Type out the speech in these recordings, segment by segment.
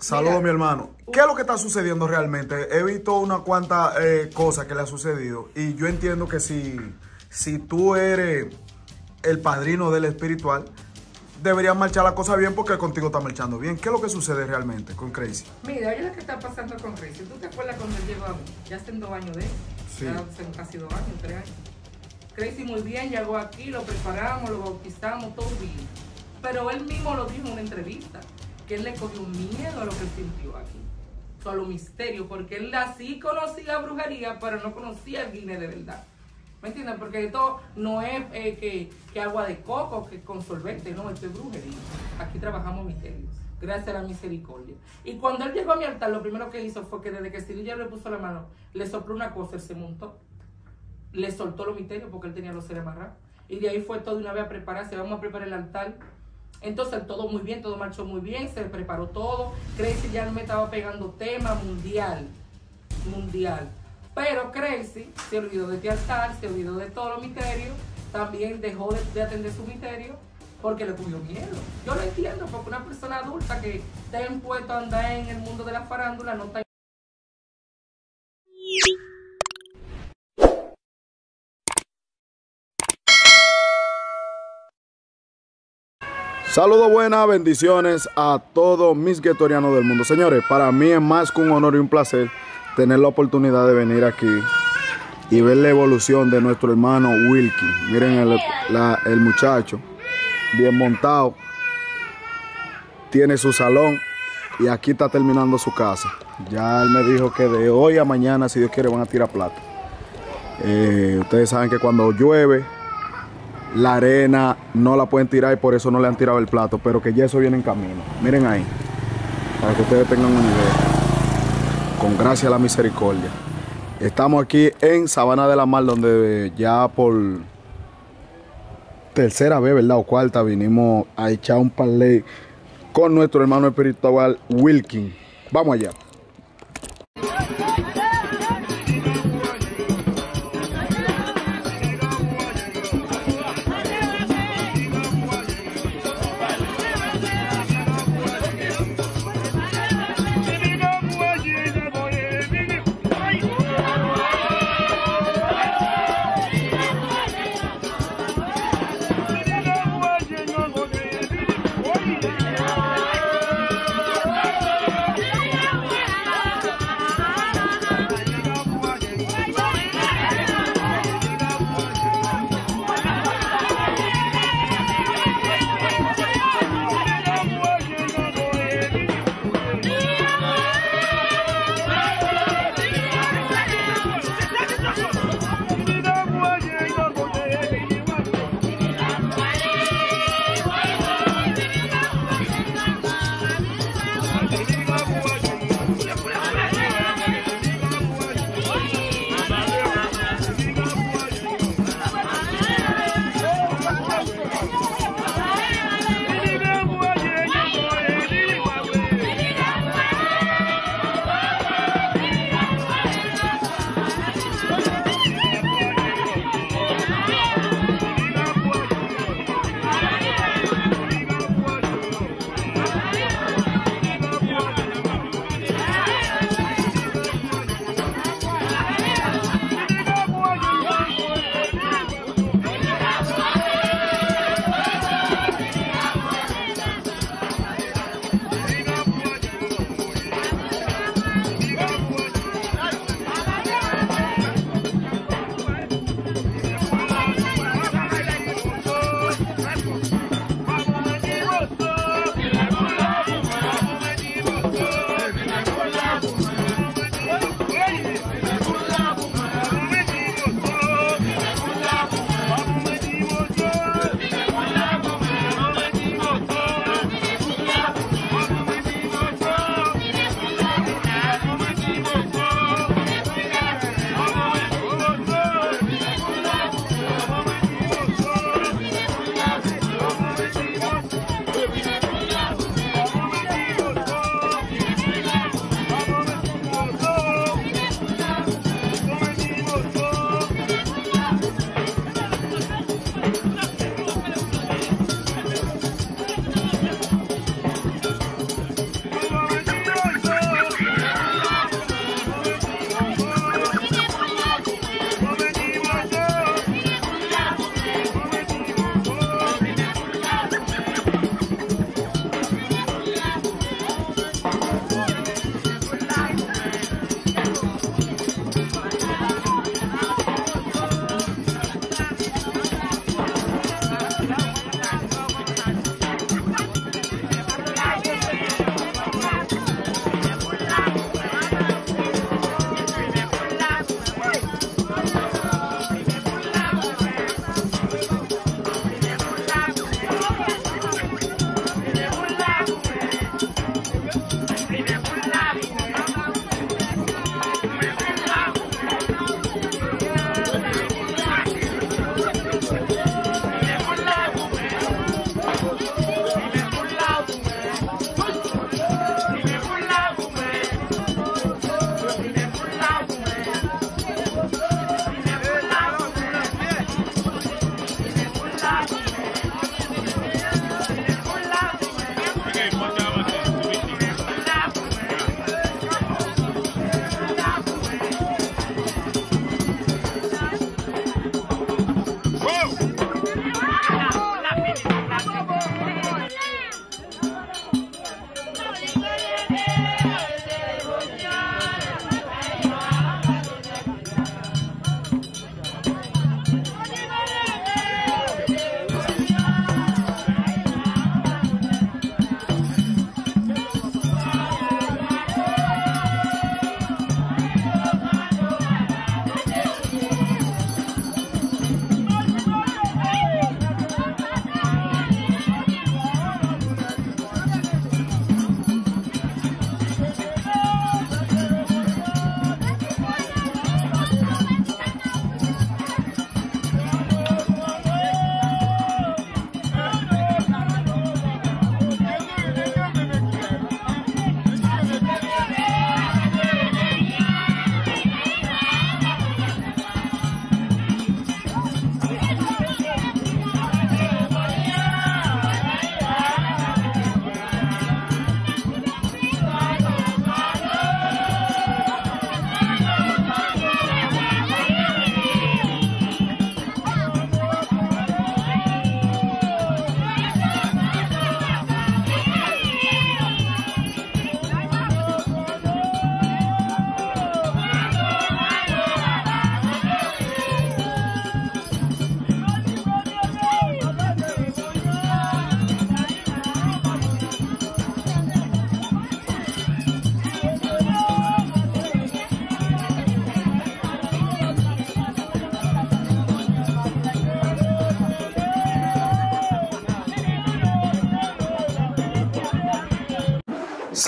Saludos, mi hermano. ¿Qué es lo que está sucediendo realmente? He visto una cuanta cosas eh, cosa que le ha sucedido y yo entiendo que si, si tú eres el padrino del espiritual, deberían marchar la cosa bien porque contigo está marchando bien. ¿Qué es lo que sucede realmente con Crazy? Mira, es lo que está pasando con Crazy. ¿Tú te acuerdas cuando él llegó a mí? Ya hacen dos años de él. Ya hacen casi dos años, tres años. Crazy muy bien, llegó aquí, lo preparamos, lo bautizamos, todo bien. Pero él mismo lo dijo en una entrevista, que él le cogió miedo a lo que sintió aquí. Solo misterio, porque él así conocía brujería, pero no conocía el guine de verdad. ¿Me entiendes? Porque todo, no es eh, que, agua de coco, que con solvente, no, esto es brujería. Aquí trabajamos misterios, gracias a la misericordia. Y cuando él llegó a mi altar, lo primero que hizo fue que desde que Cirilla le puso la mano, le sopló una cosa, él se montó. Le soltó los misterios porque él tenía los seres amarrados. Y de ahí fue todo de una vez a prepararse, vamos a preparar el altar. Entonces todo muy bien, todo marchó muy bien, se preparó todo. que ya no me estaba pegando tema mundial, mundial. Pero Crazy se olvidó de este se olvidó de todos los misterios, también dejó de, atender su misterio porque le cogió miedo. Yo lo entiendo, porque una persona adulta que está impuesto a andar en el mundo de la farándula no está... Saludos buenas, bendiciones a todos mis guetorianos del mundo. Señores, para mí es más que un honor y un placer tener la oportunidad de venir aquí y ver la evolución de nuestro hermano Wilkie Miren el, muchacho, bien montado, tiene su salón y aquí está terminando su casa. Ya él me dijo que de hoy a mañana, si Dios quiere, van a tirar plato. Eh, ustedes saben que cuando llueve, la arena no la pueden tirar y por eso no le han tirado el plato, pero que ya eso viene en camino. Miren ahí, para que ustedes tengan una idea con gracia a la misericordia. Estamos aquí en Sabana de la Mar, donde ya por tercera vez, ¿verdad? O cuarta, vinimos a echar un parley con nuestro hermano espiritual Wilkin. Vamos allá.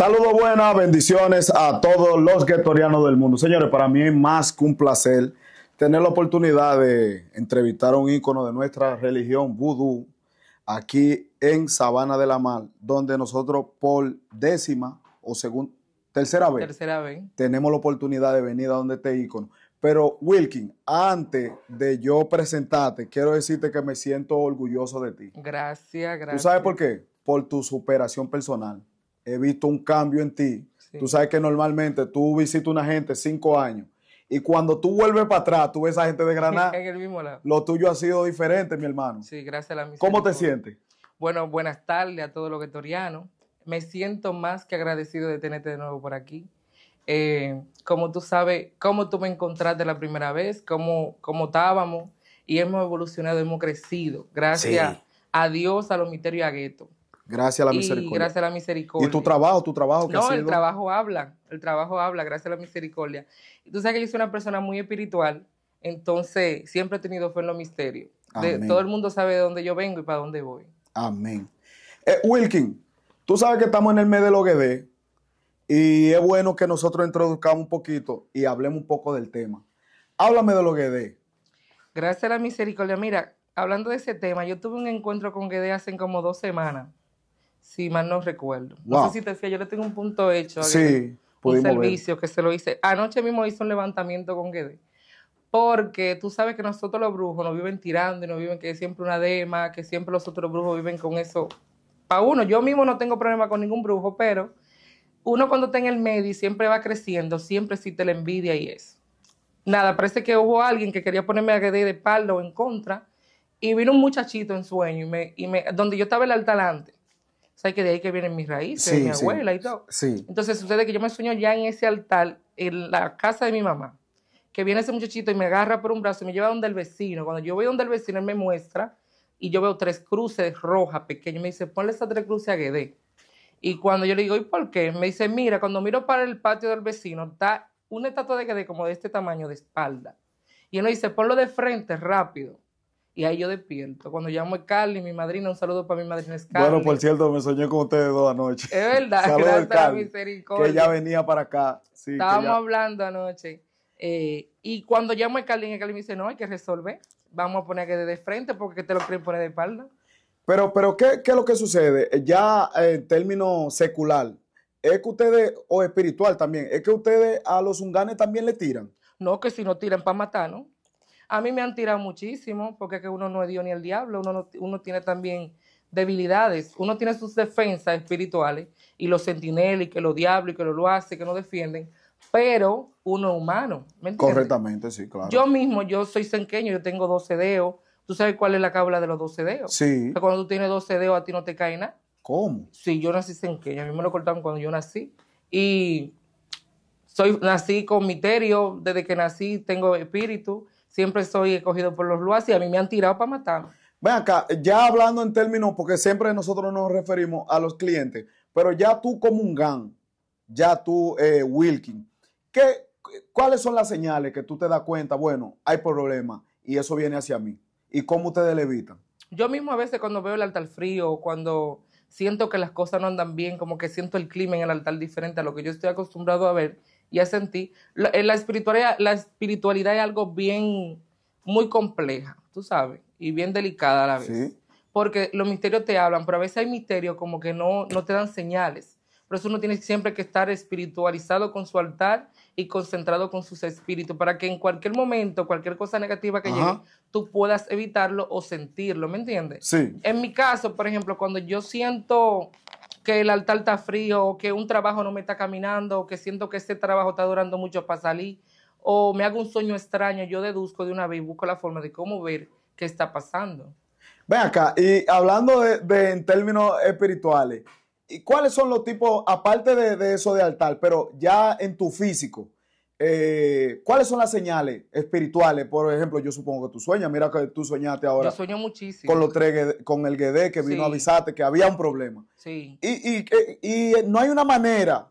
Saludos buenas, bendiciones a todos los guetorianos del mundo. Señores, para mí es más que un placer tener la oportunidad de entrevistar a un ícono de nuestra religión, vudú, aquí en Sabana de la Mar, donde nosotros por décima o segunda, tercera vez, tercera vez, tenemos la oportunidad de venir a donde este ícono. Pero Wilkin, antes de yo presentarte, quiero decirte que me siento orgulloso de ti. Gracias, gracias. ¿Tú sabes por qué? Por tu superación personal he visto un cambio en ti. Tú sabes que normalmente tú visitas una gente cinco años y cuando tú vuelves para atrás, tú ves a gente de Granada. en el mismo lado. Lo tuyo ha sido diferente, mi hermano. Sí, gracias a la misma. ¿Cómo te sientes? Bueno, buenas tardes a todos los vetorianos. Me siento más que agradecido de tenerte de nuevo por aquí. Eh, como tú sabes, cómo tú me encontraste la primera vez, cómo, cómo estábamos y hemos evolucionado, hemos crecido. Gracias a Dios, a los misterios y a Gueto. Gracias a la misericordia. Y gracias a la misericordia. Y tu trabajo, tu trabajo que No, el trabajo habla, el trabajo habla, gracias a la misericordia. tú sabes que yo soy una persona muy espiritual, entonces siempre he tenido fe en los misterios. todo el mundo sabe de dónde yo vengo y para dónde voy. Amén. Eh, Wilkin, tú sabes que estamos en el mes de los de y es bueno que nosotros introduzcamos un poquito y hablemos un poco del tema. Háblame de lo de. Gracias a la misericordia. Mira, hablando de ese tema, yo tuve un encuentro con GEDE hace como dos semanas sí, mal no recuerdo. No sé si te decía yo le tengo un punto hecho. Sí, un servicio que se lo hice. Anoche mismo hice un levantamiento con Guede. Porque tú sabes que nosotros los brujos nos viven tirando y nos viven que es siempre una dema, que siempre los otros brujos viven con eso. Para uno, yo mismo no tengo problema con ningún brujo, pero uno cuando está en el medio y siempre va creciendo, siempre te la envidia y eso. Nada, parece que hubo alguien que quería ponerme a Guede de palo o en contra y vino un muchachito en sueño y me, y me, donde yo estaba el altalante ¿Sabes que de ahí que vienen mis raíces, sí, mi abuela y todo? Sí. Entonces sucede que yo me sueño ya en ese altar, en la casa de mi mamá, que viene ese muchachito y me agarra por un brazo y me lleva donde el vecino. Cuando yo voy donde el vecino, él me muestra y yo veo tres cruces rojas pequeñas. me dice, ponle esas tres cruces a Guedé. Y cuando yo le digo, ¿y por qué? Me dice, mira, cuando miro para el patio del vecino, está una estatua de Guedé como de este tamaño, de espalda. Y él me dice, ponlo de frente, rápido. Y ahí yo despierto. Cuando llamo a Carly, mi madrina, un saludo para mi madrina Carly. Bueno, por cierto, me soñé con ustedes dos anoche. Es verdad, Saludos Carly, misericordia. Que ya venía para acá. Estábamos hablando anoche. Eh, y cuando llamo a Carly, Carly me dice, no, hay que resolver. Vamos a poner que de frente porque te lo quieren poner de espalda. Pero, pero ¿qué, ¿qué, es lo que sucede? Eh, ya eh, en términos secular, es que ustedes, o espiritual también, es que ustedes a los unganes también le tiran. No, que si no tiran para matar, ¿no? A mí me han tirado muchísimo, porque es que uno no es Dios ni el diablo, uno, uno tiene también debilidades, uno tiene sus defensas espirituales, y los sentineles, y que los diablos, y que lo, lo hace, que no defienden, pero uno es humano, Correctamente, sí, claro. Yo mismo, yo soy senqueño, yo tengo 12 dedos, ¿tú sabes cuál es la cábula de los 12 dedos? Sí. cuando tú tienes 12 dedos a ti no te cae nada. ¿Cómo? Sí, yo nací senqueño, a mí me lo cortaron cuando yo nací, y soy, nací con misterio, desde que nací tengo espíritu, siempre estoy escogido por los luas y a mí me han tirado para matar. Ven acá, ya hablando en términos, porque siempre nosotros nos referimos a los clientes, pero ya tú como un GAN, ya tú, eh, Wilkin, ¿cuáles son las señales que tú te das cuenta? Bueno, hay problema y eso viene hacia mí. ¿Y cómo ustedes le evitan? Yo mismo a veces cuando veo el altar frío, cuando siento que las cosas no andan bien, como que siento el clima en el altar diferente a lo que yo estoy acostumbrado a ver, ya sentí. Eh, la, espiritualidad, la espiritualidad es algo bien, muy compleja, tú sabes, y bien delicada a la vez. ¿Sí? Porque los misterios te hablan, pero a veces hay misterios como que no, no te dan señales. Por eso uno tiene siempre que estar espiritualizado con su altar y concentrado con sus espíritus para que en cualquier momento, cualquier cosa negativa que llegue, tú puedas evitarlo o sentirlo, ¿me entiendes? Sí. En mi caso, por ejemplo, cuando yo siento que el altar está frío, o que un trabajo no me está caminando, o que siento que este trabajo está durando mucho para salir, o me hago un sueño extraño, yo deduzco de una vez y busco la forma de cómo ver qué está pasando. Ven acá, y hablando de, en términos espirituales, ¿y ¿cuáles son los tipos, aparte de, de eso de altar, pero ya en tu físico? Eh, ¿cuáles son las señales espirituales? Por ejemplo, yo supongo que tú sueñas, mira que tú soñaste ahora. sueño muchísimo. Con, los tres, con el Guedé que vino a avisarte que había un problema. Sí. Y, y, eh, eh, no hay una manera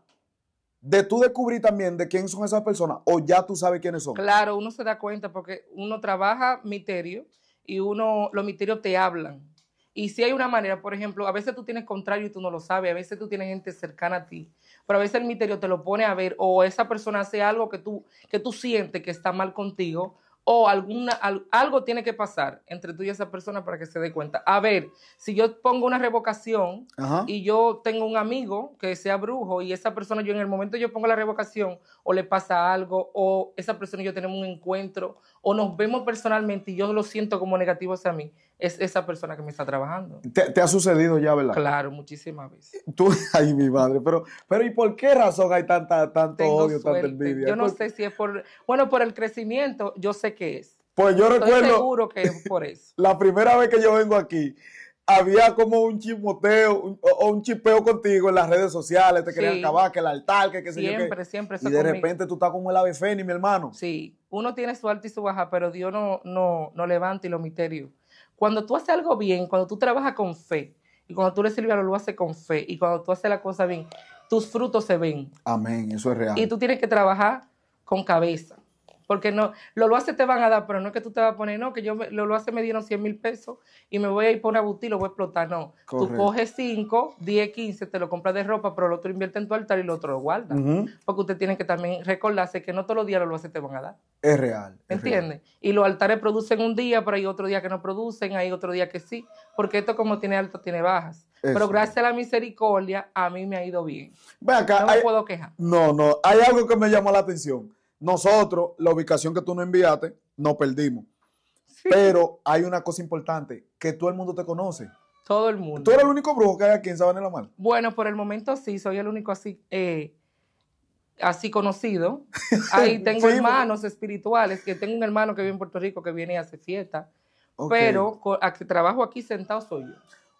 de tú descubrir también de quién son esas personas o ya tú sabes quiénes son. Claro, uno se da cuenta porque uno trabaja misterio y uno, los misterios te hablan. Y si hay una manera, por ejemplo, a veces tú tienes contrario y tú no lo sabes, a veces tú tienes gente cercana a ti pero a veces el misterio te lo pone a ver o esa persona hace algo que tú, sientes que está mal contigo o algo tiene que pasar entre tú y esa persona para que se dé cuenta. A ver, si yo pongo una revocación y yo tengo un amigo que sea brujo y esa persona, yo en el momento yo pongo la revocación o le pasa algo o esa persona y yo tenemos un encuentro o nos vemos personalmente y yo lo siento como negativo hacia mí, es esa persona que me está trabajando. ¿Te, ha sucedido ya, verdad? Claro, muchísimas veces. Tú, ay, mi madre, pero, pero ¿y por qué razón hay tanta, tanto odio, tanta envidia? Yo no sé si es por, bueno, por el crecimiento, yo sé que es. Pues yo recuerdo. seguro que es por eso. La primera vez que yo vengo aquí, había como un chismoteo o un chipeo contigo en las redes sociales, te querían acabar, que el altar, que qué sé yo Siempre, Y de repente tú estás como el ave y mi hermano. Sí, uno tiene su alta y su baja, pero Dios no, no, no levanta y lo misterio. Cuando tú haces algo bien, cuando tú trabajas con fe, y cuando tú le sirves a lo haces con fe, y cuando tú haces la cosa bien, tus frutos se ven. Amén, eso es real. Y tú tienes que trabajar con cabeza. Porque no, lo lo hace te van a dar, pero no es que tú te vas a poner, no, que yo lo lo hace me dieron 100 mil pesos y me voy a ir por una agustín y lo voy a explotar. No, tú coges 5, 10, 15, te lo compras de ropa, pero el otro invierte en tu altar y el otro lo guarda. Porque usted tiene que también recordarse que no todos los días lo lo hace te van a dar. Es real. ¿Entiendes? Y los altares producen un día, pero hay otro día que no producen, hay otro día que sí. Porque esto como tiene altas, tiene bajas. Pero gracias a la misericordia, a mí me ha ido bien. no me puedo quejar. No, no. Hay algo que me llamó la atención. Nosotros, la ubicación que tú nos enviaste, nos perdimos. Pero hay una cosa importante, que todo el mundo te conoce. Todo el mundo. ¿Tú eres el único brujo que hay aquí en la Mal? Bueno, por el momento sí, soy el único así, eh, así conocido. Ahí tengo hermanos espirituales, que tengo un hermano que vive en Puerto Rico que viene y hace fiesta. Pero que trabajo aquí sentado soy yo.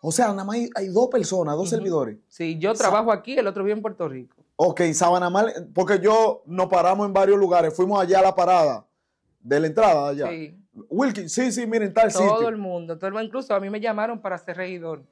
O sea, nada más hay, dos personas, dos servidores. Sí, yo trabajo aquí, el otro vive en Puerto Rico. Ok, mal, porque yo nos paramos en varios lugares, fuimos allá a la parada de la entrada allá. Sí. Wilkin, sí, sí, miren, tal sitio. Todo el mundo, todo el mundo, incluso a mí me llamaron para ser regidor,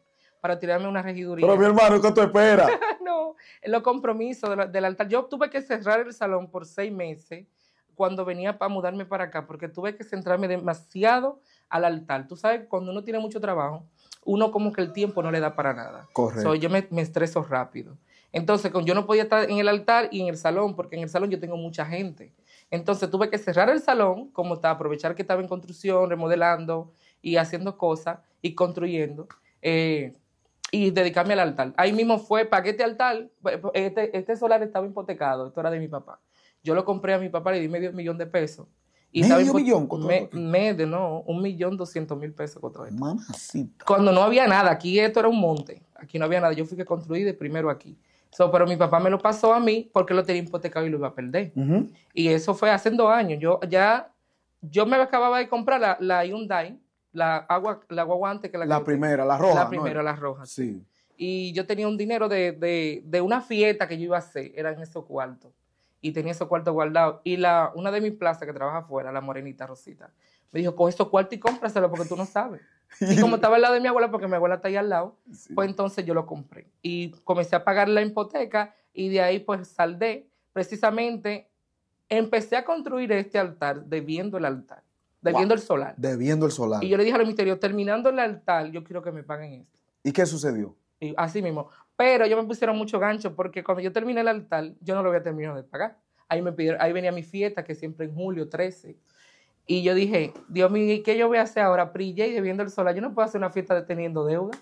para tirarme una regiduría. Pero mi hermano, ¿qué tú esperas? no, los compromisos del, altar. Yo tuve que cerrar el salón por seis meses cuando venía para mudarme para acá, porque tuve que centrarme demasiado al altar. Tú sabes, cuando uno tiene mucho trabajo, uno como que el tiempo no le da para nada. Correcto. yo me estreso rápido. Entonces, yo no podía estar en el altar y en el salón, porque en el salón yo tengo mucha gente. Entonces tuve que cerrar el salón, como está, aprovechar que estaba en construcción, remodelando y haciendo cosas y construyendo. Eh, y dedicarme al altar. Ahí mismo fue, pagué este altar, eh, este, este, solar estaba hipotecado, esto era de mi papá. Yo lo compré a mi papá, le di medio millón de pesos. Y ¿Medio millón? Me, medio, no, un millón doscientos mil pesos contra esto. Cuando no había nada, aquí esto era un monte, aquí no había nada, yo fui que construí de primero aquí pero mi papá me lo pasó a mí porque lo tenía hipotecado y lo iba a perder. Y eso fue hace dos años. Yo ya, yo me acababa de comprar la, la Hyundai, la agua, la que la primera, la roja. La primera, la roja. Sí. Y yo tenía un dinero de, una fiesta que yo iba a hacer, era en esos cuartos. Y tenía esos cuartos guardados. Y la, una de mis plazas que trabaja afuera, la morenita Rosita, me dijo, coge esos cuartos y cómpraselo porque tú no sabes. Y como estaba al lado de mi abuela, porque mi abuela está ahí al lado, pues entonces yo lo compré. Y comencé a pagar la hipoteca y de ahí pues saldé. Precisamente empecé a construir este altar debiendo el altar, debiendo el solar. Debiendo el solar. Y yo le dije al misterio, terminando el altar, yo quiero que me paguen esto. ¿Y qué sucedió? así mismo. Pero yo me pusieron mucho gancho porque cuando yo terminé el altar, yo no lo había terminado de pagar. Ahí, me pidieron, ahí venía mi fiesta, que siempre en julio 13. Y yo dije, Dios mío, ¿y qué yo voy a hacer ahora? prille y debiendo el solar. Yo no puedo hacer una fiesta deteniendo deuda.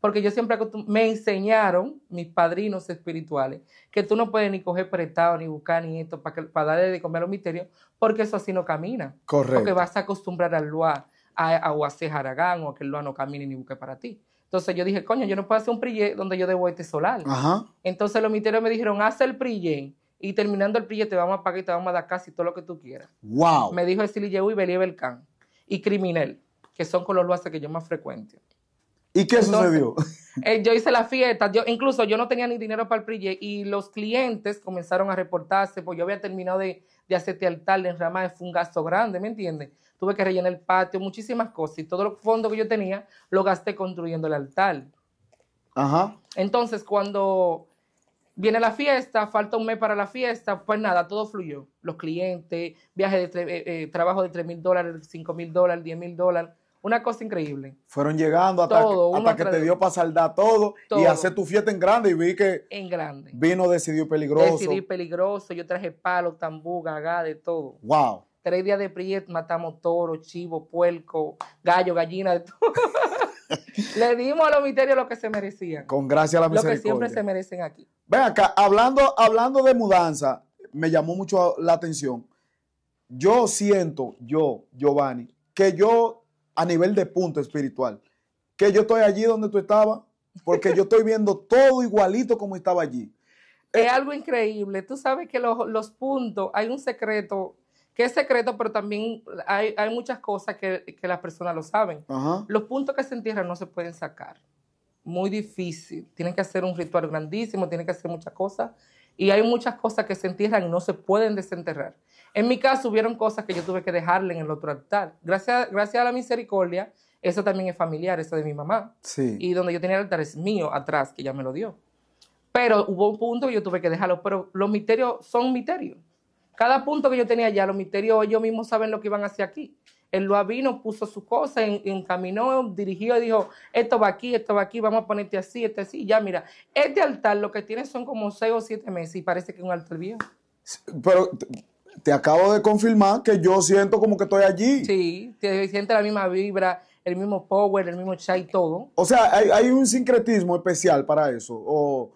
Porque yo siempre me enseñaron, mis padrinos espirituales, que tú no puedes ni coger prestado, ni buscar, ni esto, para, para darle de comer a los misterios, porque eso así no camina. Correcto. Porque vas a acostumbrar al lugar a, a, o a hacer o a que el Luar no camine ni busque para ti. Entonces yo dije, coño, yo no puedo hacer un prillé donde yo debo este solar. Ajá. Entonces los misterios me dijeron, haz el prillé y terminando el priye, te vamos a pagar y te vamos a dar casi todo lo que tú quieras. ¡Wow! Me dijo Cili Yehu y Belie Belcán y Criminel, que son con los luaces que yo más frecuento. ¿Y qué sucedió? Eh, yo hice la fiesta, incluso yo no tenía ni dinero para el PRI y los clientes comenzaron a reportarse, Porque yo había terminado de, hacer hacerte altar en rama, fue un gasto grande, ¿me entiendes? Tuve que rellenar el patio, muchísimas cosas y todo el fondo que yo tenía lo gasté construyendo el altar. Ajá. Entonces, cuando Viene la fiesta, falta un mes para la fiesta, pues nada, todo fluyó. Los clientes, viajes de eh, eh, trabajo de 3 mil dólares, 5 mil dólares, 10 mil dólares. Una cosa increíble. Fueron llegando hasta, que, te dio para saldar todo, y hacer tu fiesta en grande y vi que... En grande. Vino Decidió Peligroso. Decidí Peligroso, yo traje palo, tambú, gaga de todo. Wow. Tres días de priet, matamos toro, chivo, puerco, gallo, gallina, de todo. Le dimos a los misterios lo que se merecían. Con gracia a la misericordia. Lo que siempre se merecen aquí. Ven acá, hablando, hablando de mudanza, me llamó mucho la atención. Yo siento, yo, Giovanni, que yo, a nivel de punto espiritual, que yo estoy allí donde tú estabas, porque yo estoy viendo todo igualito como estaba allí. Es eh, algo increíble. Tú sabes que los, puntos, hay un secreto, que es secreto, pero también hay, muchas cosas que, las personas lo saben. Los puntos que se entierran no se pueden sacar muy difícil. Tienen que hacer un ritual grandísimo, tienen que hacer muchas cosas. Y hay muchas cosas que se entierran y no se pueden desenterrar. En mi caso hubieron cosas que yo tuve que dejarle en el otro altar. Gracias, a la misericordia, eso también es familiar, eso de mi mamá. Sí. Y donde yo tenía el altar es mío atrás, que ella me lo dio. Pero hubo un punto que yo tuve que dejarlo. Pero los misterios son misterios. Cada punto que yo tenía allá, los misterios ellos mismos saben lo que iban hacia aquí. El lo vino, puso su cosa, encaminó, dirigió y dijo, esto va aquí, esto va aquí, vamos a ponerte así, este así. Ya, mira, este altar lo que tiene son como seis o siete meses y parece que es un altar viejo. Pero te acabo de confirmar que yo siento como que estoy allí. Sí, te siente la misma vibra, el mismo power, el mismo chai, todo. O sea, hay, un sincretismo especial para eso. O,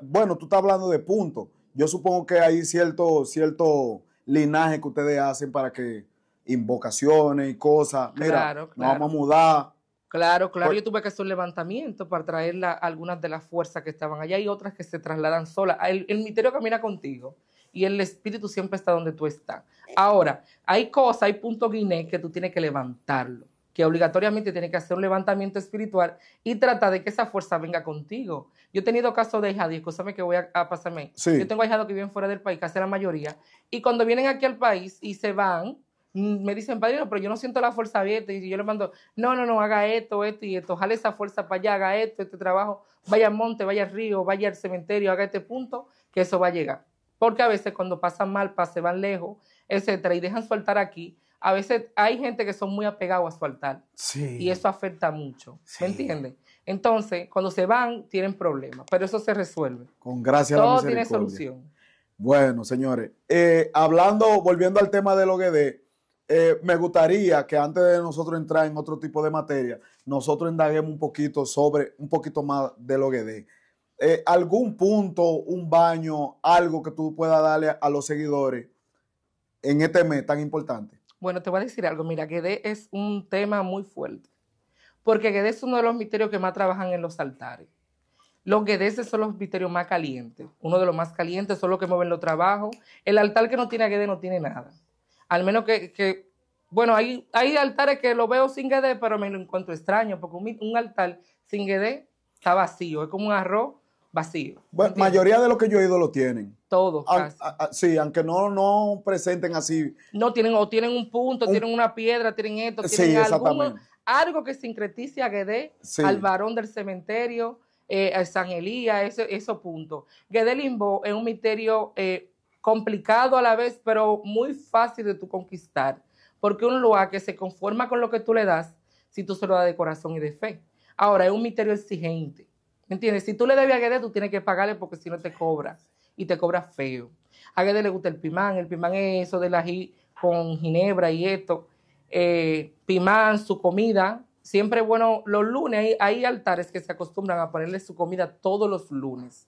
bueno, tú estás hablando de punto. Yo supongo que hay cierto, cierto linaje que ustedes hacen para que invocaciones y cosas. Mira, claro, vamos a mudar. Claro, claro. Pues yo tuve que hacer un levantamiento para traer algunas de las fuerzas que estaban allá y otras que se trasladan solas. El, misterio camina contigo y el espíritu siempre está donde tú estás. Ahora, hay cosas, hay puntos guinés que tú tienes que levantarlo, que obligatoriamente tienes que hacer un levantamiento espiritual y trata de que esa fuerza venga contigo. Yo he tenido casos de hijas, discúlpame que voy a, pasarme. Yo tengo hijados que viven fuera del país, casi la mayoría, y cuando vienen aquí al país y se van, Mm, me dicen, padrino, pero yo no siento la fuerza abierta. Y yo le mando, no, no, no, haga esto, esto y esto, jale esa fuerza para allá, haga esto, este trabajo, vaya al monte, vaya al río, vaya al cementerio, haga este punto, que eso va a llegar. Porque a veces cuando pasan mal, se van lejos, etcétera, y dejan su aquí, a veces hay gente que son muy apegados a su altar. Sí. Y eso afecta mucho. ¿Me entiendes? Entonces, cuando se van, tienen problemas, pero eso se resuelve. Con gracia a la tiene solución. Bueno, señores, eh, hablando, volviendo al tema de lo del OGD, eh, me gustaría que antes de nosotros entrar en otro tipo de materia, nosotros indaguemos un poquito sobre, un poquito más de lo que eh, algún punto, un baño, algo que tú puedas darle a, los seguidores en este mes tan importante. Bueno, te voy a decir algo. Mira, Guedé es un tema muy fuerte. Porque Guedé es uno de los misterios que más trabajan en los altares. Los Guedeses son los misterios más calientes. Uno de los más calientes son los que mueven los trabajos. El altar que no tiene GEDE no tiene nada al menos que, que bueno, hay, hay altares que lo veo sin Gede, pero me lo encuentro extraño, porque un, altar sin GD está vacío, es como un arroz vacío. Bueno, mayoría de los que yo he ido lo tienen. Todos. sí, aunque no, no presenten así. No, tienen, o tienen un punto, tienen una piedra, tienen esto, tienen algo que sincretice a Guedé, al varón del cementerio, eh, a San Elías, esos eso puntos. Gede Limbo es un misterio eh, complicado a la vez, pero muy fácil de tu conquistar, porque un lugar que se conforma con lo que tú le das, si tú se lo das de corazón y de fe. Ahora, es un misterio exigente, ¿me entiendes? Si tú le debes a Guede, tú tienes que pagarle porque si no te cobra, y te cobra feo. A Guede le gusta el pimán, el pimán es eso de la con ginebra y esto, eh, pimán, su comida, siempre bueno, los lunes hay, altares que se acostumbran a ponerle su comida todos los lunes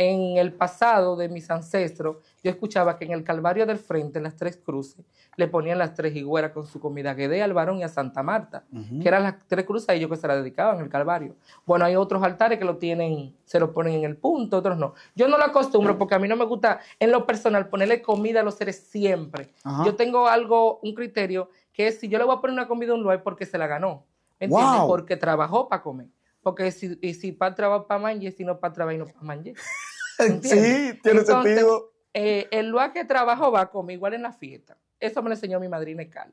en el pasado de mis ancestros, yo escuchaba que en el Calvario del Frente, en las tres cruces, le ponían las tres higueras con su comida que de al varón y a Santa Marta, que eran las tres cruces a ellos que se la dedicaban, el Calvario. Bueno, hay otros altares que lo tienen, se lo ponen en el punto, otros no. Yo no lo acostumbro porque a mí no me gusta, en lo personal, ponerle comida a los seres siempre. Yo tengo algo, un criterio, que es si yo le voy a poner una comida a un lugar porque se la ganó. ¿Entiendes? Porque trabajó para comer. Porque si, y si Patra va para Manje, si no para trabajar y no para Manje. sí, tiene sentido. Eh, el lugar que trabajo va conmigo, igual en la fiesta. Eso me lo enseñó mi madrina Carl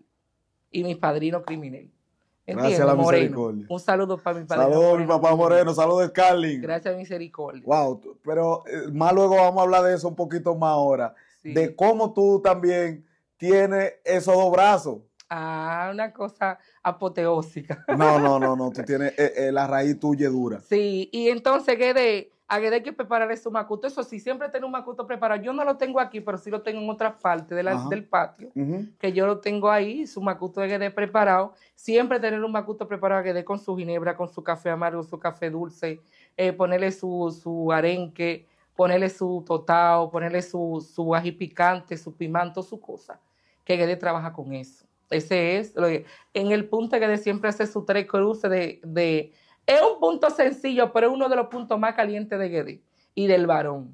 y mi padrino criminal. Gracias a la misericordia. Un saludo para mi padre. Saludos, mi papá Moreno. Saludos, Carlin. Gracias a misericordia. Wow, pero eh, más luego vamos a hablar de eso un poquito más ahora. De cómo tú también tienes esos dos brazos. Ah, una cosa apoteósica. No, no, no, no, tú tienes, eh, eh, la raíz tuya dura. Sí, y entonces Guede, a Gede hay que prepararle su macuto, eso sí, siempre tener un macuto preparado. Yo no lo tengo aquí, pero sí lo tengo en otra parte de del patio, que yo lo tengo ahí, su macuto de Gede preparado. Siempre tener un macuto preparado a Gede con su ginebra, con su café amargo, su café dulce, eh, ponerle su, su arenque, ponerle su totao, ponerle su, su ají picante, su pimanto, su cosa, que Gede trabaja con eso. Ese es, en el punto que de siempre hace su tres cruces de, de, Es un punto sencillo, pero es uno de los puntos más calientes de Gedi y del varón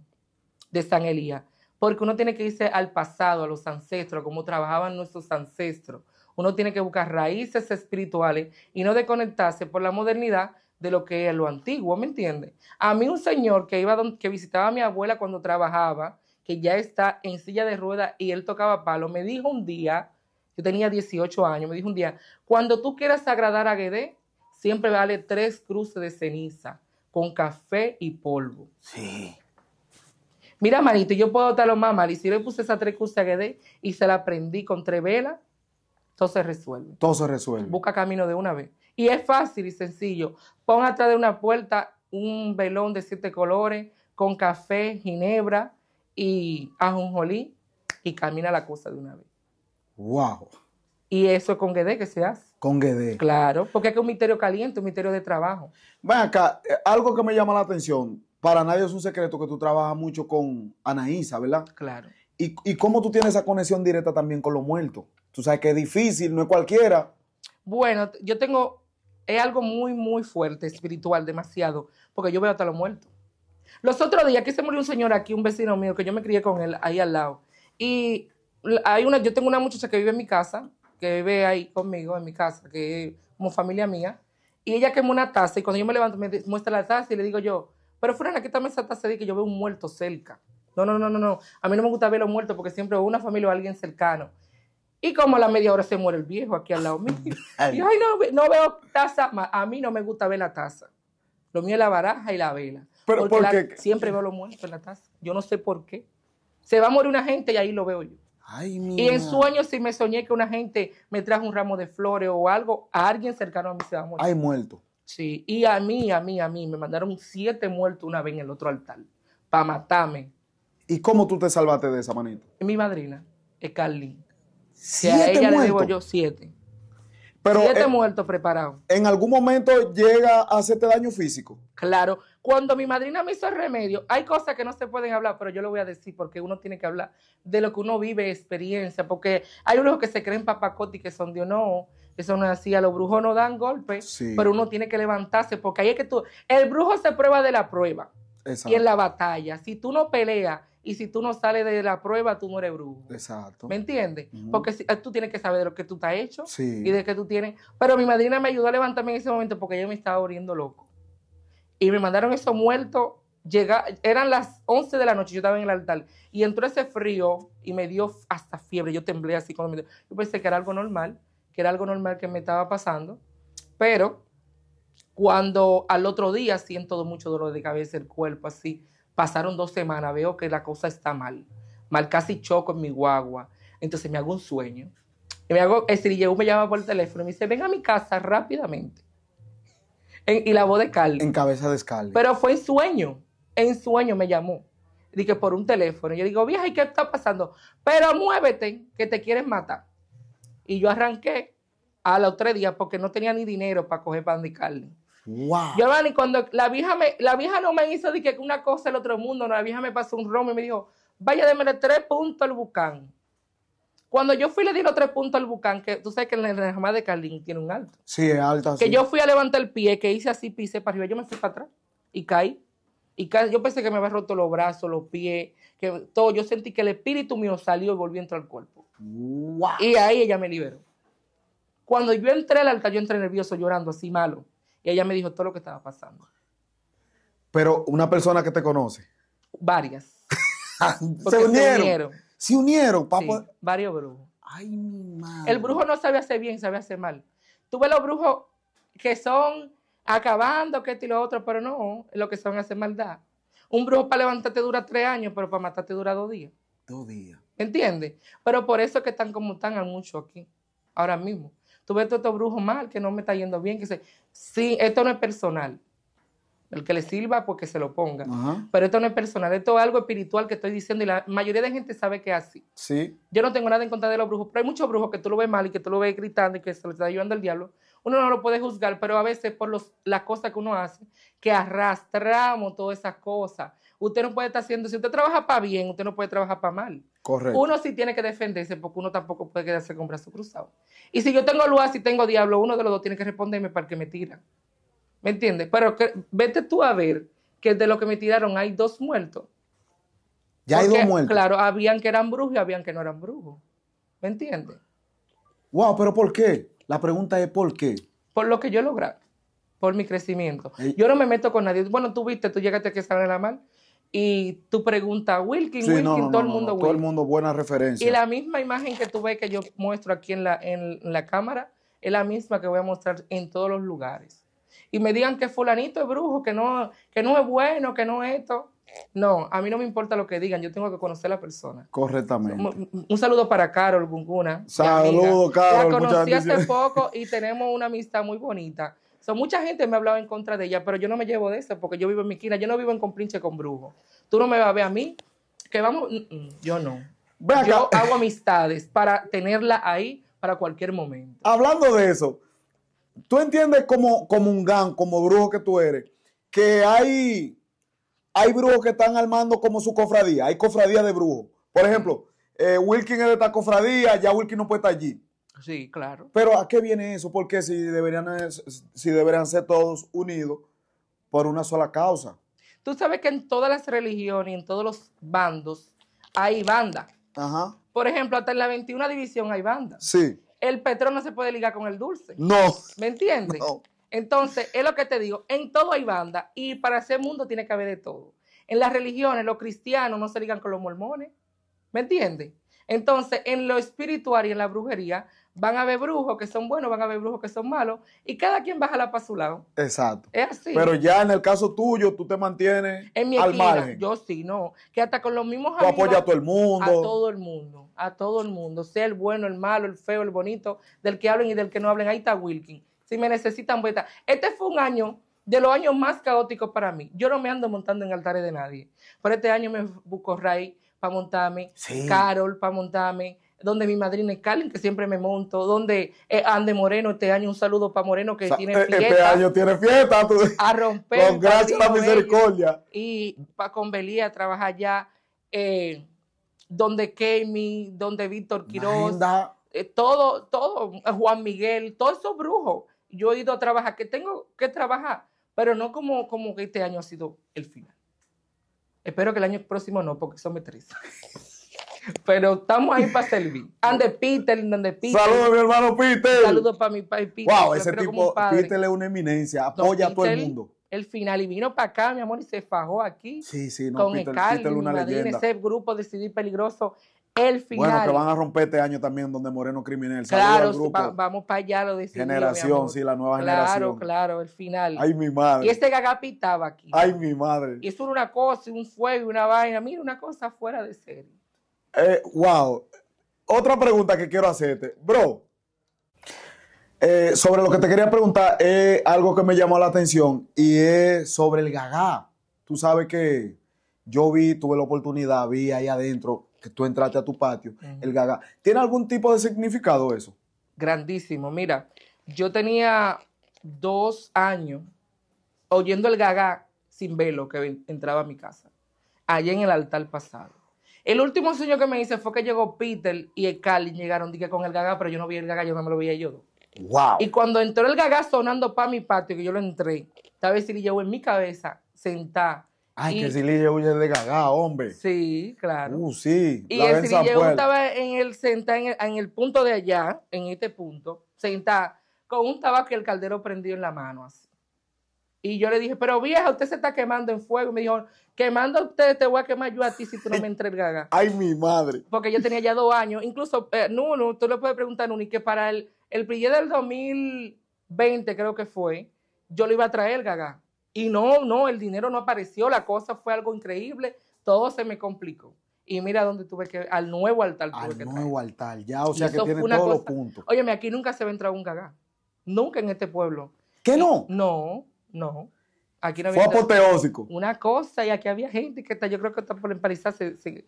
de San Elías. Porque uno tiene que irse al pasado, a los ancestros, como trabajaban nuestros ancestros. Uno tiene que buscar raíces espirituales y no desconectarse por la modernidad de lo que es lo antiguo, ¿me entiendes? A mí un señor que, iba que visitaba a mi abuela cuando trabajaba, que ya está en silla de ruedas y él tocaba palo, me dijo un día yo tenía 18 años. Me dijo un día, cuando tú quieras agradar a Guedé, siempre vale tres cruces de ceniza con café y polvo. Sí. Mira, manito, yo puedo estar lo más mal. Y si yo le puse esas tres cruces a Guedé y se la prendí con tres velas, todo se resuelve. Todo se resuelve. Busca camino de una vez. Y es fácil y sencillo. Pon atrás de una puerta un velón de siete colores con café, ginebra y ajonjolí y camina la cosa de una vez. Wow. Y eso con GD que se hace. Con GD. Claro, porque es que es un misterio caliente, un misterio de trabajo. Ven acá, eh, algo que me llama la atención, para nadie es un secreto que tú trabajas mucho con Anaísa, ¿verdad? Claro. ¿Y, y cómo tú tienes esa conexión directa también con los muertos? Tú sabes que es difícil, no es cualquiera. Bueno, yo tengo, es algo muy, muy fuerte, espiritual, demasiado, porque yo veo hasta los muertos. Los otros días, aquí se murió un señor aquí, un vecino mío, que yo me crié con él ahí al lado. Y hay una, yo tengo una muchacha que vive en mi casa, que vive ahí conmigo en mi casa, que es como familia mía, y ella quemó una taza y cuando yo me levanto me muestra la taza y le digo yo, pero Furana, aquí está esa taza de que yo veo un muerto cerca. No, no, no, no, no. A mí no me gusta ver los muertos porque siempre veo una familia o alguien cercano. Y como a la media hora se muere el viejo aquí al lado mío. Y yo, ay, no, no veo taza. A mí no me gusta ver la taza. Lo mío es la baraja y la vela. Pero porque, siempre veo los muertos en la taza. Yo no sé por qué. Se va a morir una gente y ahí lo veo yo y en sueños, si me soñé que una gente me trajo un ramo de flores o algo, a alguien cercano a mí se va a Ay, muerto. Sí, y a mí, a mí, a mí, me mandaron siete muertos una vez en el otro altar para matarme. ¿Y cómo tú te salvaste de esa manito? Mi madrina, es Carlin. Si a ella le debo yo siete. Pero en, ¿En algún momento llega a hacerte daño físico? Claro. Cuando mi madrina me hizo el remedio, hay cosas que no se pueden hablar, pero yo lo voy a decir porque uno tiene que hablar de lo que uno vive, experiencia, porque hay unos que se creen papacotti que son dios no, eso no es así, a los brujos no dan golpes, pero uno tiene que levantarse porque ahí es que tú, el brujo se prueba de la prueba y en la batalla. Si tú no peleas y si tú no sales de la prueba, tú no eres brujo. Exacto. ¿Me entiendes? Porque eh, tú tienes que saber de lo que tú te has hecho y de qué tú tienes. Pero mi madrina me ayudó a levantarme en ese momento porque yo me estaba volviendo loco. Y me mandaron eso muerto Llega, eran las 11 de la noche, yo estaba en el altar. Y entró ese frío y me dio hasta fiebre. Yo temblé así cuando me dio. Yo pensé que era algo normal, que era algo normal que me estaba pasando. Pero cuando al otro día siento mucho dolor de cabeza, el cuerpo así, pasaron dos semanas, veo que la cosa está mal, mal casi choco en mi guagua, entonces me hago un sueño. Y me hago, es este, decir, me llama por teléfono y me dice, ven a mi casa rápidamente. y la voz de cal. En cabeza de cal. Pero fue en sueño, en sueño me llamó. Dije, por un teléfono. Yo digo, vieja, ¿y qué está pasando? Pero muévete, que te quieren matar. Y yo arranqué a los tres días porque no tenía ni dinero para coger pan de carne. Wow. Yo, cuando la vieja, me, la vieja no me hizo de que una cosa el otro mundo, la vieja me pasó un romo y me dijo, vaya, démele tres puntos al bucán. Cuando yo fui le di los tres puntos al bucán, que tú sabes que en el jamás de Carlín tiene un alto. Sí, es alto. Que yo fui a levantar el pie, que hice así, pise para arriba, yo me fui para atrás y caí. Y caí. yo pensé que me había roto los brazos, los pies, que todo. Yo sentí que el espíritu mío salió y volvió a entrar al cuerpo. Wow. Y ahí ella me liberó. Cuando yo entré al altar, yo entré nervioso, llorando así malo. Y ella me dijo todo lo que estaba pasando. Pero una persona que te conoce. Varias. Ah, se, unieron, se unieron. Sí, varios brujos. Ay, mi madre. El brujo no sabe hacer bien, sabe hacer mal. Tuve los brujos que son acabando, que esto y lo otro, pero no, lo que son hacer maldad. Un brujo para levantarte dura tres años, pero para matarte dura dos días. Dos días. ¿Entiendes? Pero por eso que están como están al mucho aquí, ahora mismo ves todo estos brujos mal, que no me está yendo bien, que se... Sí, esto no es personal. El que le sirva, pues que se lo ponga. Pero esto no es personal, esto es algo espiritual que estoy diciendo y la mayoría de gente sabe que es así. Sí. Yo no tengo nada en contra de los brujos, pero hay muchos brujos que tú lo ves mal y que tú lo ves gritando y que se lo está ayudando el diablo. Uno no lo puede juzgar, pero a veces por las cosas que uno hace, que arrastramos todas esas cosas. Usted no puede estar haciendo, si usted trabaja para bien, usted no puede trabajar para mal. Correcto. Uno sí tiene que defenderse porque uno tampoco puede quedarse con brazo cruzado. Y si yo tengo luz y tengo diablo, uno de los dos tiene que responderme para que me tiran. ¿Me entiendes? Pero vete tú a ver que de lo que me tiraron hay dos muertos. Ya hay dos muertos. Claro, habían que eran brujos y habían que no eran brujos. ¿Me entiendes? Wow, pero ¿por qué? La pregunta es ¿por qué? Por lo que yo logré, por mi crecimiento. Yo no me meto con nadie. Bueno, tú viste, tú llegaste aquí a en la mano. Y tú pregunta, Wilkin, Wilkin, todo el mundo Wilkin. Todo el mundo, buena referencia. Y la misma imagen que tú ves que yo muestro aquí en la, en la cámara es la misma que voy a mostrar en todos los lugares. Y me digan que fulanito es brujo, que no, que no es bueno, que no es esto. No, a mí no me importa lo que digan, yo tengo que conocer a la persona. Correctamente. Un, saludo para Carol Gunguna. Saludo, Carol. La conocí hace poco y tenemos una amistad muy bonita mucha gente me ha hablado en contra de ella, pero yo no me llevo de eso porque yo vivo en mi esquina, yo no vivo en complinche con brujos. Tú no me vas a ver a mí, que vamos, mm, mm. yo no. yo hago amistades para tenerla ahí para cualquier momento. Hablando de eso, tú entiendes como, como un gang, como brujo que tú eres, que hay, hay brujos que están armando como su cofradía, hay cofradía de brujos. Por ejemplo, eh, Wilkin es de esta cofradía, ya Wilkin no puede estar allí. Sí, claro. Pero ¿a qué viene eso? Porque si deberían, eh, si deberían ser todos unidos por una sola causa. Tú sabes que en todas las religiones y en todos los bandos hay banda. Ajá. Por ejemplo, hasta en la 21 división hay banda. Sí. El petróleo no se puede ligar con el dulce. No. ¿Me entiendes? Entonces, es lo que te digo, en todo hay banda y para ese mundo tiene que haber de todo. En las religiones, los cristianos no se ligan con los mormones, ¿me entiendes? Entonces, en lo espiritual y en la brujería, Van a ver brujos que son buenos, van a ver brujos que son malos, y cada quien baja la para su lado. Exacto. Es así. Pero ya en el caso tuyo, tú te mantienes en mi al Yo sí, no. Que hasta con los mismos amigos. a todo el mundo. A todo el mundo, a todo el mundo. Sea el bueno, el malo, el feo, el bonito, del que hablen y del que no hablen. Ahí está Wilkin. Si me necesitan, vuelta. Este fue un año de los años más caóticos para mí. Yo no me ando montando en altares de nadie. Por este año me busco Ray para montarme, Carol para montarme, donde mi madrina es Carlin, que siempre me monto, donde eh, Ande Moreno este año, un saludo para Moreno que tiene eh, fiesta. Este año tiene fiesta. a romper. Con gracias la eh, misericordia. Y para con Belía trabajar allá, donde Kemi, donde Víctor Quiroz, todo, todo, Juan Miguel, todos esos brujos. Yo he ido a trabajar, que tengo que trabajar, pero no como, como que este año ha sido el final. Espero que el año próximo no, porque son me Pero estamos ahí para servir. Ande Peter, Peter. Saludos, mi hermano Peter. Saludos para mi padre Peter. Wow, ese tipo, Peter es una eminencia. Apoya a todo el mundo. El final, y vino para acá, mi amor, y se fajó aquí. Sí, sí, no, con Peter, Calvin, es una ese grupo decidí Peligroso. El final. Bueno, que van a romper este año también donde Moreno Criminal. Claro, al grupo. vamos para allá, lo decimos. Generación, sí, la nueva generación. Claro, claro, el final. Ay, mi madre. Y este gagapitaba aquí. Ay, mi madre. Y eso era una cosa, un fuego, una vaina. Mira, una cosa fuera de serie. Eh, wow. Otra pregunta que quiero hacerte. Bro, eh, sobre lo que te quería preguntar es eh, algo que me llamó la atención y es sobre el gagá. Tú sabes que yo vi, tuve la oportunidad, vi ahí adentro que tú entraste a tu patio, el gagá. ¿Tiene algún tipo de significado eso? Grandísimo. Mira, yo tenía dos años oyendo el gagá sin velo que entraba a mi casa, allá en el altar pasado. El último sueño que me hice fue que llegó Peter y el Cali, llegaron, dije con el gaga, pero yo no vi el gaga, yo no me lo vi yo. Wow. Y cuando entró el gaga sonando para mi patio, que yo lo entré, estaba el llevo en mi cabeza, sentado. Ay, que Silly huye de gaga, hombre. Sí, claro. Uh, sí. Y el Silly estaba en el, sentado en el, punto de allá, en este punto, sentado con un tabaco que el caldero prendido en la mano, así. Y yo le dije, pero vieja, usted se está quemando en fuego. Y me dijo, quemando a usted, te voy a quemar yo a ti si tú no me entregas. Ay, mi madre. Porque yo tenía ya dos años. Incluso, no eh, Nuno, tú le puedes preguntar a Nuni que para el, el del 2020, creo que fue, yo lo iba a traer, Gaga. Y no, no, el dinero no apareció, la cosa fue algo increíble, todo se me complicó. Y mira dónde tuve que, al nuevo altar tuve al nuevo altar, ya, o sea que tiene todos los puntos. Óyeme, aquí nunca se va a entrar un Gaga. Nunca en este pueblo. ¿Qué no? No. No. Aquí no había Fue apoteósico. Una cosa, y aquí había gente que está, yo creo que está por empalizar se, se,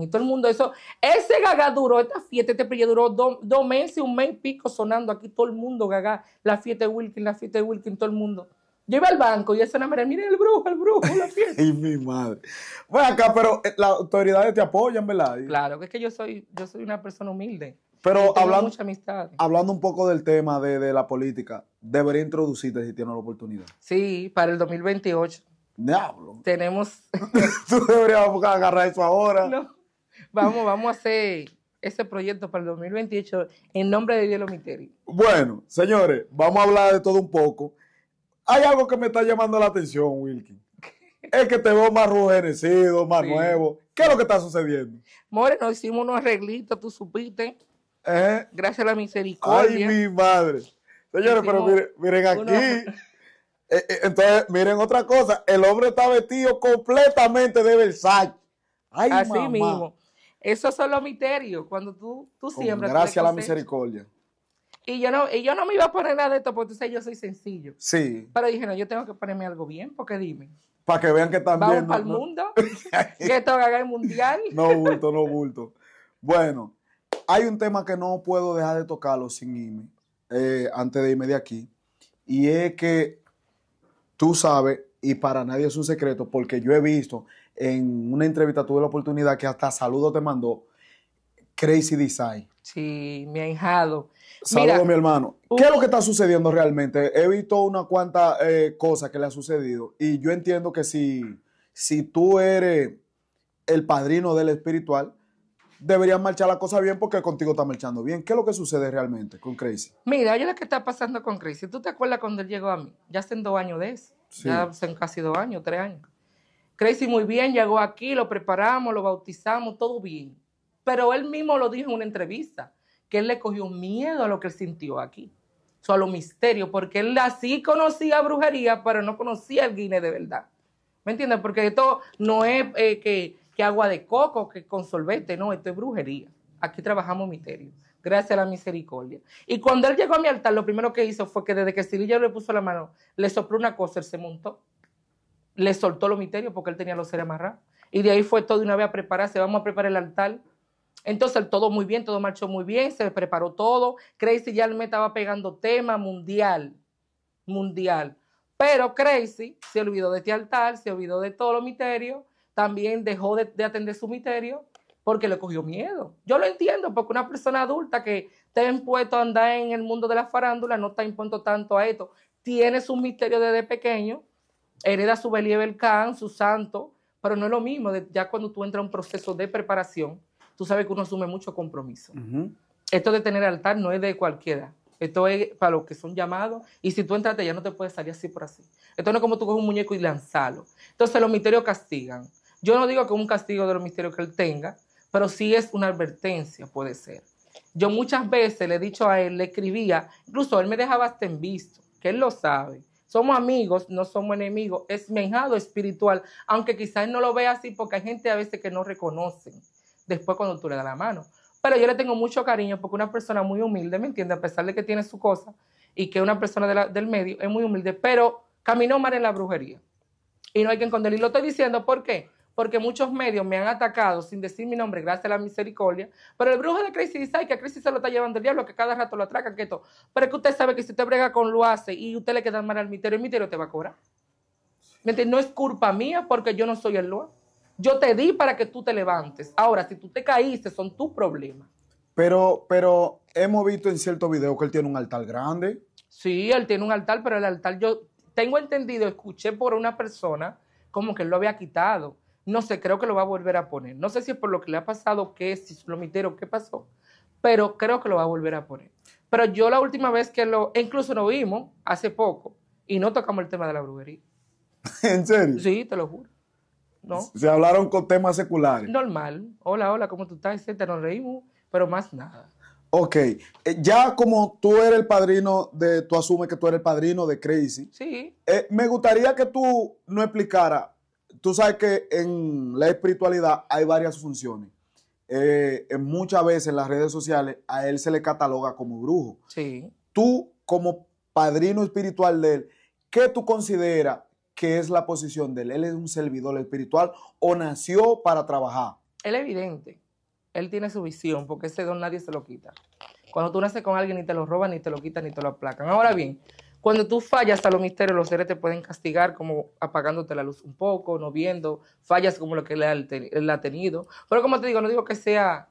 Y todo el mundo, eso, ese gaga duró, esta fiesta, este pelle duró dos meses, un mes y pico sonando aquí, todo el mundo gaga, la fiesta de Wilkin, la fiesta de Wilkin, todo el mundo. Yo iba al banco y eso no me miren el brujo, el brujo, la fiesta. y mi madre. Bueno, acá, pero eh, las autoridades te apoyan, ¿verdad? Claro, que es que yo soy, yo soy una persona humilde. Pero hablando, hablando un poco del tema de, la política, debería introducirte si tienes la oportunidad. Sí, para el 2028. Diablo. Tenemos. Tú deberías agarrar eso ahora. No. Vamos, vamos a hacer ese proyecto para el 2028 en nombre de Dios Bueno, señores, vamos a hablar de todo un poco. Hay algo que me está llamando la atención, Wilkin. Es que te veo más rejuvenecido, más nuevo. ¿Qué es lo que está sucediendo? More, nos hicimos unos arreglitos, tú supiste. Eh. Gracias a la misericordia. Ay, mi madre. Señores, pero miren, aquí. Eh, eh, entonces, miren otra cosa, el hombre está vestido completamente de Versace. Ay, Así mismo. Eso son los misterios, cuando tú, tú siempre. Gracias a la misericordia. Y yo, no, y yo no me iba a poner nada de esto porque tú sabes, yo soy sencillo. Sí. Pero dije, no, yo tengo que ponerme algo bien, porque dime. Para que vean que también. Vamos al mundo, que esto haga el mundial. no bulto, no bulto. Bueno, hay un tema que no puedo dejar de tocarlo sin irme, eh, antes de irme de aquí, y es que tú sabes, y para nadie es un secreto, porque yo he visto en una entrevista, tuve la oportunidad que hasta saludo te mandó, Crazy Design. Sí, me ha Saludo, mi hermano. Uh, ¿Qué es lo que está sucediendo realmente? He visto una cuanta eh, cosas que le ha sucedido y yo entiendo que si, si tú eres el padrino del espiritual, deberían marchar la cosa bien porque contigo está marchando bien. ¿Qué es lo que sucede realmente con Crazy? Mira, oye lo que está pasando con Crazy. ¿Tú te acuerdas cuando él llegó a mí? Ya hacen dos años de eso. Ya hacen casi dos años, tres años. Crazy muy bien, llegó aquí, lo preparamos, lo bautizamos, todo bien. Pero él mismo lo dijo en una entrevista, que él le cogió miedo a lo que él sintió aquí. O sea, a los misterios, porque él así conocía brujería, pero no conocía el guine de verdad. ¿Me entiendes? Porque esto no es eh, que que agua de coco, que con solvete, No, esto es brujería. Aquí trabajamos misterio. Gracias a la misericordia. Y cuando él llegó a mi altar, lo primero que hizo fue que desde que Cirilla le puso la mano, le sopló una cosa, él se montó. Le soltó los misterios porque él tenía los seres amarrados. Y de ahí fue todo de una vez a prepararse. Vamos a preparar el altar. Entonces, todo muy bien, todo marchó muy bien, se preparó todo. Crazy ya me estaba pegando tema mundial, mundial. Pero Crazy se olvidó de este altar, se olvidó de todos los misterios también dejó de, atender su misterio porque le cogió miedo. Yo lo entiendo, porque una persona adulta que está impuesto a andar en el mundo de la farándula no está impuesto tanto a esto. Tiene su misterio desde pequeño, hereda su el can, su santo, pero no es lo mismo. Ya cuando tú entras a un proceso de preparación, tú sabes que uno asume mucho compromiso. Esto de tener altar no es de cualquiera. Esto es para los que son llamados. Y si tú entraste, ya no te puedes salir así por así. Esto no es como tú coges un muñeco y lanzarlo. Entonces, los misterios castigan. Yo no digo que un castigo de los misterios que él tenga, pero sí es una advertencia, puede ser. Yo muchas veces le he dicho a él, le escribía, incluso él me dejaba hasta en visto, que él lo sabe. Somos amigos, no somos enemigos, es menjado espiritual, aunque quizás no lo vea así porque hay gente a veces que no reconoce después cuando tú le das la mano. Pero yo le tengo mucho cariño porque una persona muy humilde, ¿me entiende? A pesar de que tiene su cosa y que es una persona del medio es muy humilde, pero caminó mal en la brujería. Y no hay que esconderlo. Y lo estoy diciendo, ¿por qué? porque muchos medios me han atacado sin decir mi nombre, gracias a la misericordia. Pero el brujo de Crisis dice, que a Crisis se lo está llevando el diablo, que cada rato lo atraca, que todo. Pero es que usted sabe que si usted brega con lo hace y usted le queda mal al mitero, el mitero te va a cobrar. No es culpa mía porque yo no soy el Loa. Yo te di para que tú te levantes. Ahora, si tú te caíste, son tus problemas. Pero, pero hemos visto en cierto videos que él tiene un altar grande. Sí, él tiene un altar, pero el altar yo tengo entendido, escuché por una persona como que él lo había quitado. No sé, creo que lo va a volver a poner. No sé si es por lo que le ha pasado, qué es, si es qué pasó, pero creo que lo va a volver a poner. Pero yo la última vez que lo, e incluso lo vimos hace poco y no tocamos el tema de la brujería. ¿En serio? Sí, te lo juro. ¿No? Se hablaron con temas seculares. Normal. Hola, hola, ¿cómo tú estás? Te nos reímos, pero más nada. Ok, eh, ya como tú eres el padrino de, tú asumes que tú eres el padrino de Crazy. Sí. Eh, me gustaría que tú nos explicara tú sabes que en la espiritualidad hay varias funciones. Eh, muchas veces en las redes sociales a él se le cataloga como brujo. Sí. Tú, como padrino espiritual de él, ¿qué tú consideras que es la posición de él? ¿Él es un servidor espiritual o nació para trabajar? Él es evidente. Él tiene su visión, porque ese don nadie se lo quita. Cuando tú naces con alguien, ni te lo roban, ni te lo quitan, ni te lo aplacan. Ahora bien, cuando tú fallas a los misterios, los seres te pueden castigar como apagándote la luz un poco, no viendo, fallas como lo que él ha, tenido. Pero como te digo, no digo que sea